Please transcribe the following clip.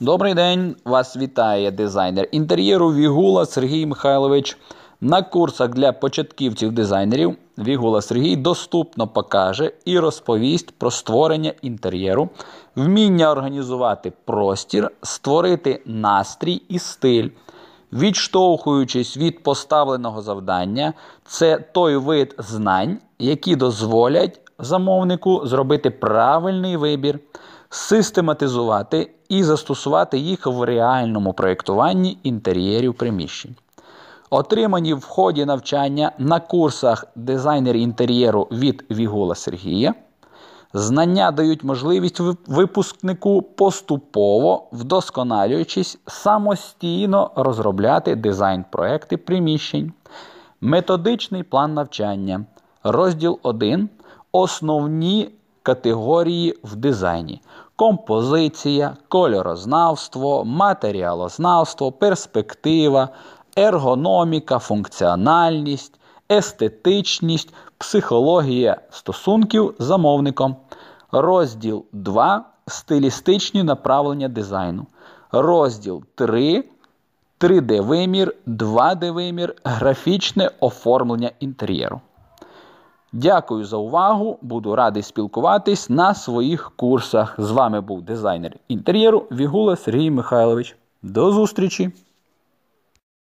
Добрий день, вас вітає дизайнер інтер'єру Вігула Сергій Михайлович. На курсах для початківців-дизайнерів Вігула Сергій доступно покаже і розповість про створення інтер'єру, вміння організувати простір, створити настрій і стиль відштовхуючись від поставленого завдання, це той вид знань, які дозволять замовнику зробити правильний вибір, систематизувати і застосувати їх в реальному проєктуванні інтер'єрів приміщень. Отримані в ході навчання на курсах дизайнер інтер'єру від Вігула Сергія. Знання дають можливість випускнику поступово вдосконалюючись, самостійно розробляти дизайн-проекти приміщень, методичний план навчання. Розділ 1. Основні категорії в дизайні: композиція, кольорознавство, матеріалознавство, перспектива, ергономіка, функціональність естетичність, психологія стосунків з замовником. Розділ 2. Стилістичні направлення дизайну. Розділ 3. 3D-вимір, 2D-вимір, графічне оформлення інтер'єру. Дякую за увагу. Буду радий спілкуватись на своїх курсах. З вами був дизайнер інтер'єру Вігула Сергій Михайлович. До зустрічі!